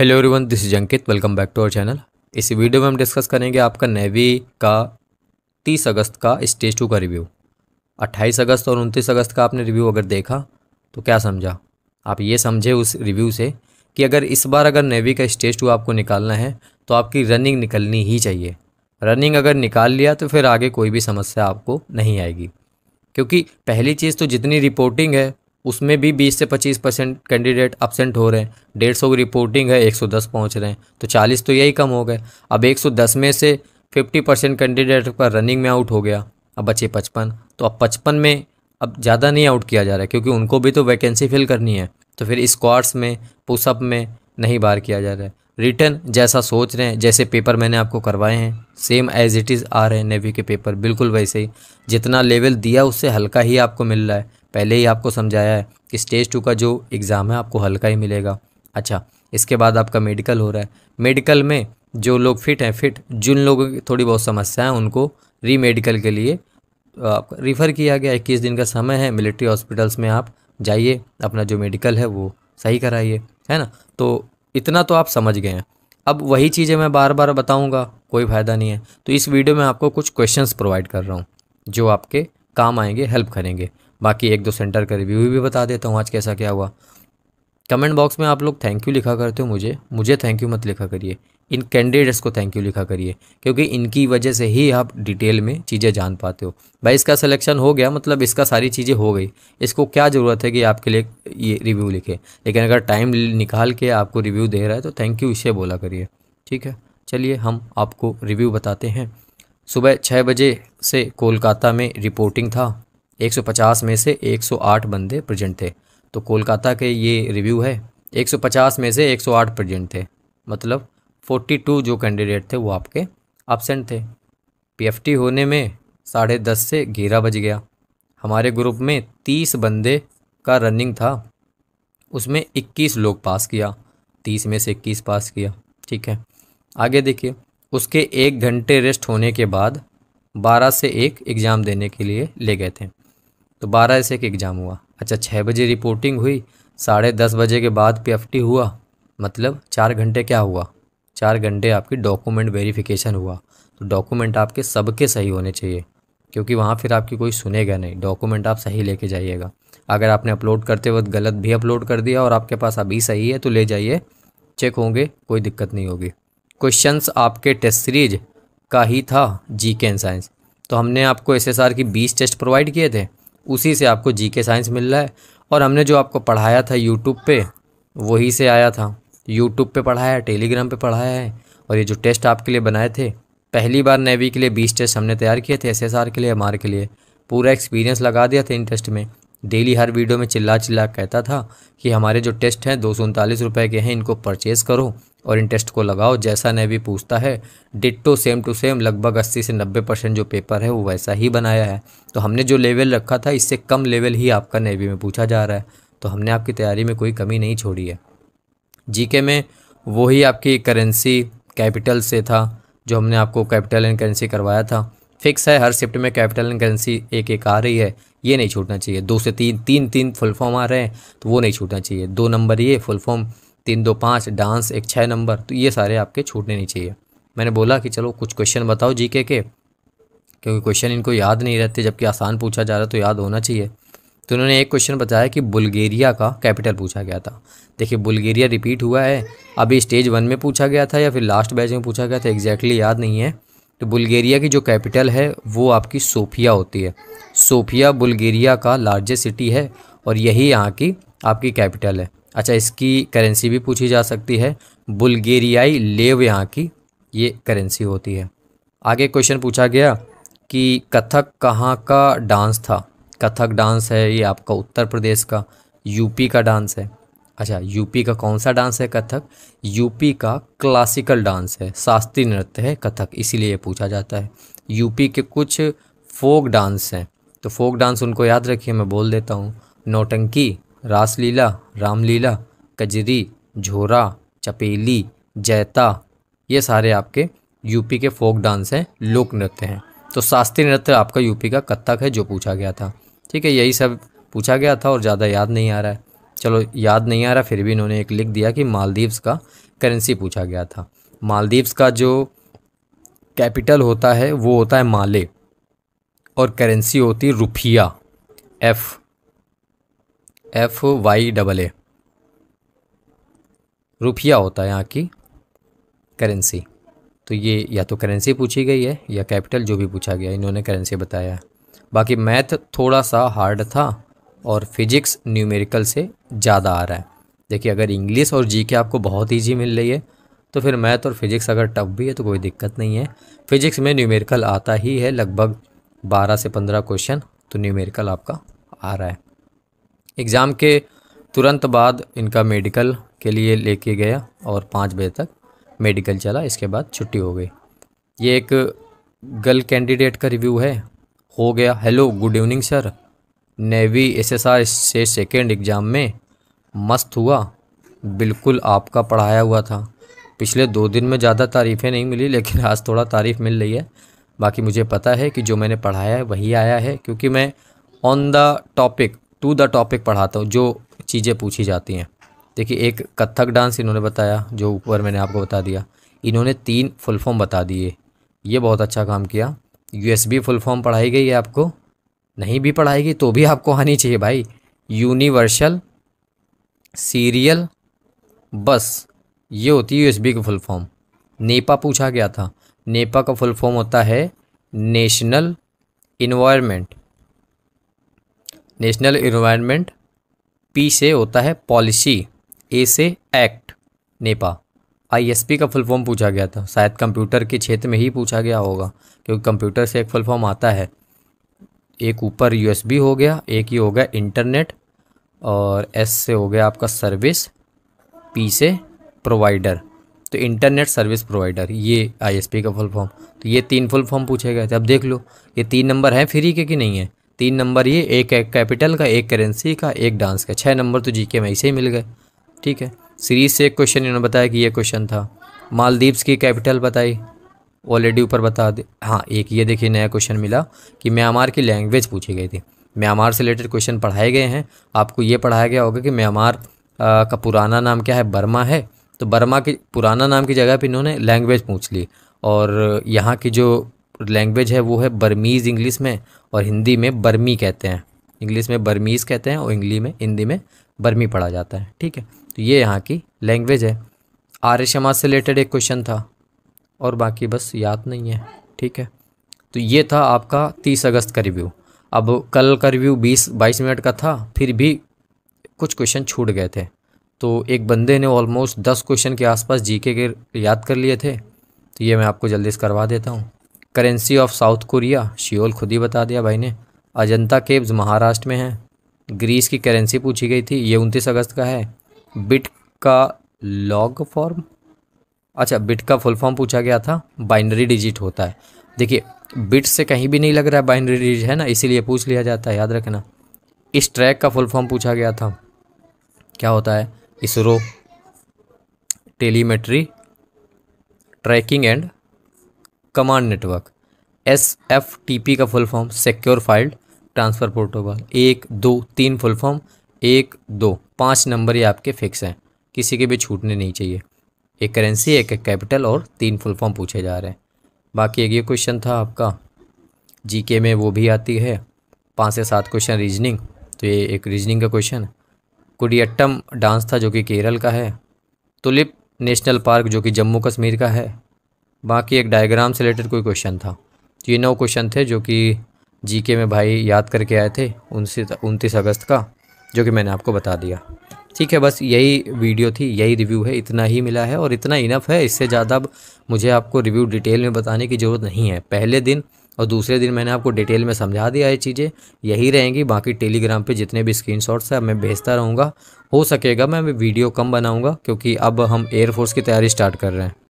hello everyone this is Ankit welcome back to our channel इस video में हम discuss करेंगे आपका नेवी का 30 अगस्त का स्टेज टू का रिव्यू 28 अगस्त और 29 अगस्त का आपने रिव्यू अगर देखा तो क्या समझा आप ये समझे उस रिव्यू से कि अगर इस बार अगर नेवी का स्टेज टू आपको निकालना है तो आपकी रनिंग निकलनी ही चाहिए रनिंग अगर निकाल लिया तो फिर आगे कोई भी समस्या आपको नहीं आएगी क्योंकि पहली चीज़ तो जितनी रिपोर्टिंग है उसमें भी 20 से 25 परसेंट कैंडिडेट अपसेंट हो रहे हैं डेढ़ सौ की रिपोर्टिंग है 110 पहुंच रहे हैं तो 40 तो यही कम हो गए अब 110 में से 50 परसेंट कैंडिडेट पर रनिंग में आउट हो गया अब बचे पचपन तो अब पचपन में अब ज़्यादा नहीं आउट किया जा रहा है क्योंकि उनको भी तो वैकेंसी फिल करनी है तो फिर स्क्वाड्स में पुसअप में नहीं बार किया जा रहा है रिटर्न जैसा सोच रहे हैं जैसे पेपर मैंने आपको करवाए हैं सेम एज इट इज़ आ रहे हैं नेवी के पेपर बिल्कुल वैसे ही जितना लेवल दिया उससे हल्का ही आपको मिल रहा है पहले ही आपको समझाया है कि स्टेज टू का जो एग्ज़ाम है आपको हल्का ही मिलेगा अच्छा इसके बाद आपका मेडिकल हो रहा है मेडिकल में जो लोग फिट हैं फिट जिन लोगों की थोड़ी बहुत समस्या है उनको री मेडिकल के लिए रिफ़र किया गया इक्कीस दिन का समय है मिलिट्री हॉस्पिटल्स में आप जाइए अपना जो मेडिकल है वो सही कराइए है ना तो इतना तो आप समझ गए हैं अब वही चीज़ें मैं बार बार बताऊंगा कोई फ़ायदा नहीं है तो इस वीडियो में आपको कुछ क्वेश्चंस प्रोवाइड कर रहा हूँ जो आपके काम आएंगे हेल्प करेंगे बाकी एक दो सेंटर का रिव्यू भी बता देता हूँ आज कैसा क्या हुआ कमेंट बॉक्स में आप लोग थैंक यू लिखा करते हो मुझे मुझे थैंक यू मत लिखा करिए इन कैंडिडेट्स को थैंक यू लिखा करिए क्योंकि इनकी वजह से ही आप डिटेल में चीज़ें जान पाते हो भाई इसका सिलेक्शन हो गया मतलब इसका सारी चीज़ें हो गई इसको क्या ज़रूरत है कि आपके लिए ये रिव्यू लिखे लेकिन अगर टाइम निकाल के आपको रिव्यू दे रहा है तो थैंक यू इसे बोला करिए ठीक है चलिए हम आपको रिव्यू बताते हैं सुबह छः बजे से कोलकाता में रिपोर्टिंग था 150 में से 108 बंदे प्रेजेंट थे तो कोलकाता के ये रिव्यू है 150 में से 108 प्रेजेंट थे मतलब 42 जो कैंडिडेट थे वो आपके एबसेंट थे पीएफटी होने में साढ़े दस से ग्यारह बज गया हमारे ग्रुप में तीस बंदे का रनिंग था उसमें इक्कीस लोग पास किया तीस में से इक्कीस पास किया ठीक है आगे देखिए उसके एक घंटे रेस्ट होने के बाद बारह से एक एग्ज़ाम देने के लिए ले गए थे तो बारह से एक एग्ज़ाम हुआ अच्छा छः बजे रिपोर्टिंग हुई साढ़े दस बजे के बाद पी हुआ मतलब चार घंटे क्या हुआ चार घंटे आपकी डॉक्यूमेंट वेरिफिकेशन हुआ तो डॉक्यूमेंट आपके सबके सही होने चाहिए क्योंकि वहाँ फिर आपकी कोई सुनेगा नहीं डॉक्यूमेंट आप सही लेके जाइएगा अगर आपने अपलोड करते वक्त गलत भी अपलोड कर दिया और आपके पास अभी सही है तो ले जाइए चेक होंगे कोई दिक्कत नहीं होगी क्वेश्चंस आपके टेस्ट सीरीज का ही था जी के साइंस तो हमने आपको एस की बीस टेस्ट प्रोवाइड किए थे उसी से आपको के साइंस मिल रहा है और हमने जो आपको पढ़ाया था यूट्यूब पे वही से आया था यूट्यूब पे पढ़ाया है टेलीग्राम पे पढ़ाया है और ये जो टेस्ट आपके लिए बनाए थे पहली बार नेवी के लिए बीस टेस्ट हमने तैयार किए थे एसएसआर के लिए एमआर के लिए पूरा एक्सपीरियंस लगा दिया था इन टेस्ट में डेली हर वीडियो में चिल्ला चिल्ला कहता था कि हमारे जो टेस्ट हैं दो रुपए के हैं इनको परचेज़ करो और इन टेस्ट को लगाओ जैसा ने भी पूछता है डिट्टो सेम टू सेम लगभग 80 से 90 परसेंट जो पेपर है वो वैसा ही बनाया है तो हमने जो लेवल रखा था इससे कम लेवल ही आपका नेवी में पूछा जा रहा है तो हमने आपकी तैयारी में कोई कमी नहीं छोड़ी है जी में वही आपकी करेंसी कैपिटल से था जो हमने आपको कैपिटल एंड करेंसी करवाया था फिक्स है हर शिफ्ट में कैपिटल एंड करेंसी एक एक आ रही है ये नहीं छूटना चाहिए दो से तीन तीन तीन फुल फॉर्म आ रहे हैं तो वो नहीं छूटना चाहिए दो नंबर ये फुल फॉर्म तीन दो पाँच डांस एक छः नंबर तो ये सारे आपके छूटने नहीं चाहिए मैंने बोला कि चलो कुछ क्वेश्चन बताओ जी के के क्योंकि क्वेश्चन इनको याद नहीं रहते जबकि आसान पूछा जा रहा तो याद होना चाहिए तो उन्होंने एक क्वेश्चन बताया कि बुल्गेरिया का कैपिटल पूछा गया था देखिए बुल्गेरिया रिपीट हुआ है अभी स्टेज वन में पूछा गया था या फिर लास्ट बैच में पूछा गया था एग्जैक्टली याद नहीं है तो बुल्गारिया की जो कैपिटल है वो आपकी सोफिया होती है सोफिया बुल्गारिया का लार्जेस्ट सिटी है और यही यहाँ की आपकी कैपिटल है अच्छा इसकी करेंसी भी पूछी जा सकती है बुल्गेरियाई लेव यहाँ की ये करेंसी होती है आगे क्वेश्चन पूछा गया कि कथक कहाँ का डांस था कथक डांस है ये आपका उत्तर प्रदेश का यूपी का डांस है अच्छा यूपी का कौन सा डांस है कथक यूपी का क्लासिकल डांस है शास्त्रीय नृत्य है कथक इसीलिए पूछा जाता है यूपी के कुछ फोक डांस हैं तो फोक डांस उनको याद रखिए मैं बोल देता हूँ नौटंकी रासलीला रामलीला कजरी झोरा चपेली जैता ये सारे आपके यूपी के फोक डांस हैं लोक नृत्य हैं तो शास्त्रीय नृत्य आपका यूपी का कथक है जो पूछा गया था ठीक है यही सब पूछा गया था और ज़्यादा याद नहीं आ रहा है चलो याद नहीं आ रहा फिर भी इन्होंने एक लिख दिया कि मालदीव्स का करेंसी पूछा गया था मालदीव्स का जो कैपिटल होता है वो होता है माले और करेंसी होती रुपया F F Y double A रुपया होता है यहाँ की करेंसी तो ये या तो करेंसी पूछी गई है या कैपिटल जो भी पूछा गया इन्होंने करेंसी बताया बाकी मैथ थोड़ा सा हार्ड था और फिजिक्स न्यूमेरिकल से ज़्यादा आ रहा है देखिए अगर इंग्लिश और जी के आपको बहुत ईजी मिल रही है तो फिर मैथ और फिजिक्स अगर टफ भी है तो कोई दिक्कत नहीं है फिजिक्स में न्यूमेरिकल आता ही है लगभग बारह से पंद्रह क्वेश्चन तो न्यूमेरिकल आपका आ रहा है एग्ज़ाम के तुरंत बाद इनका मेडिकल के लिए लेके गया और पाँच बजे तक मेडिकल चला इसके बाद छुट्टी हो गई ये एक गर्ल कैंडिडेट का रिव्यू है हो गया hello good evening sir navy SSR से सेकेंड एग्ज़ाम में मस्त हुआ बिल्कुल आपका पढ़ाया हुआ था पिछले दो दिन में ज़्यादा तारीफ़ें नहीं मिली लेकिन आज थोड़ा तारीफ़ मिल रही है बाकी मुझे पता है कि जो मैंने पढ़ाया है वही आया है क्योंकि मैं on the topic to the topic पढ़ाता हूँ जो चीज़ें पूछी जाती हैं देखिए एक कत्थक डांस इन्होंने बताया जो ऊपर मैंने आपको बता दिया इन्होंने तीन फुल फॉर्म बता दिए ये बहुत अच्छा काम किया यूएसबी फुल फॉर्म पढ़ाई गई है आपको नहीं भी पढ़ाएगी तो भी आपको आनी चाहिए भाई यूनिवर्सल सीरियल बस ये होती है यूएसबी का फुल फॉर्म नेपा पूछा गया था नेपा का फुल फॉर्म होता है national environment national environment P से होता है पॉलिसी ए से एक्ट नेपा आईएसपी का फुल फॉर्म पूछा गया था शायद कंप्यूटर के क्षेत्र में ही पूछा गया होगा क्योंकि कंप्यूटर से एक फुल फॉर्म आता है एक ऊपर यूएसबी हो गया एक ये हो गया इंटरनेट और एस से हो गया आपका सर्विस पी से प्रोवाइडर तो इंटरनेट सर्विस प्रोवाइडर ये आईएसपी का फुल फॉर्म तो ये तीन फुल फॉर्म पूछे गए थे अब देख लो ये तीन नंबर हैं फ्री के कि नहीं है तीन नंबर ये एक कैपिटल का एक करेंसी का एक डांस का छः नंबर तो जीके में ऐसे ही मिल गए ठीक है सीरीज से एक क्वेश्चन इन्होंने बताया कि ये क्वेश्चन था मालदीव्स की कैपिटल बताई ऑलरेडी ऊपर बता दे हाँ एक ये देखिए नया क्वेश्चन मिला कि म्यांमार की लैंग्वेज पूछी गई थी म्यांमार से रिलेटेड क्वेश्चन पढ़ाए गए हैं आपको ये पढ़ाया गया होगा कि म्यांमार का पुराना नाम क्या है बर्मा है तो बर्मा के पुराना नाम की जगह पर इन्होंने लैंग्वेज पूछ ली और यहाँ की जो लैंग्वेज है वो है बर्मीज़ इंग्लिश में और हिंदी में बर्मी कहते हैं इंग्लिश में बर्मीज़ कहते हैं और इंग्लिश में हिंदी में बर्मी पढ़ा जाता है ठीक है तो ये यहाँ की लैंग्वेज है आर्य समाज से रिलेटेड एक क्वेश्चन था और बाकी बस याद नहीं है ठीक है तो ये था आपका तीस अगस्त का रिव्यू अब कल का रिव्यू बीस बाईस मिनट का था फिर भी कुछ क्वेश्चन छूट गए थे तो एक बंदे ने ऑलमोस्ट दस क्वेश्चन के आसपास जीके के याद कर लिए थे तो ये मैं आपको जल्दी से करवा देता हूँ currency of South Korea Seoul खुद ही बता दिया भाई ने अजंता केब्स महाराष्ट्र में है ग्रीस की करेंसी पूछी गई थी ये उनतीस अगस्त का है बिट का लॉग फॉर्म अच्छा बिट का फुल फॉर्म पूछा गया था बाइनरी डिजिट होता है देखिए बिट से कहीं भी नहीं लग रहा है बाइनरी डिजिट है ना इसीलिए पूछ लिया जाता है याद रखना इस ट्रैक का फुल फॉर्म पूछा गया था क्या होता है ISRO telemetry tracking and command network S F T P का full form secure filed transfer protocol एक दो तीन फुल फॉर्म एक दो पाँच नंबर ही आपके फिक्स हैं किसी के भी छूटने नहीं चाहिए एक करेंसी एक एक कैपिटल और तीन फुल फॉर्म पूछे जा रहे हैं बाकी एक ये क्वेश्चन था आपका जीके में वो भी आती है पाँच से सात क्वेश्चन रीजनिंग तो ये एक रीजनिंग का क्वेश्चन कुडियट्टम डांस था जो कि केरल का है तुलिप नेशनल पार्क जो कि जम्मू कश्मीर का है बाकी एक डायग्राम से रिलेटेड कोई क्वेश्चन था तो ये नौ क्वेश्चन थे जो कि जीके में भाई याद करके आए थे उनसे उनतीस अगस्त का जो कि मैंने आपको बता दिया ठीक है बस यही वीडियो थी यही रिव्यू है इतना ही मिला है और इतना इनफ है इससे ज़्यादा अब मुझे आपको रिव्यू डिटेल में बताने की ज़रूरत नहीं है पहले दिन और दूसरे दिन मैंने आपको डिटेल में समझा दिया ये चीज़ें यही रहेंगी बाकी टेलीग्राम पे जितने भी स्क्रीन शॉट्स हैं मैं भेजता रहूँगा हो सकेगा मैं वीडियो कम बनाऊँगा क्योंकि अब हम एयरफोर्स की तैयारी स्टार्ट कर रहे हैं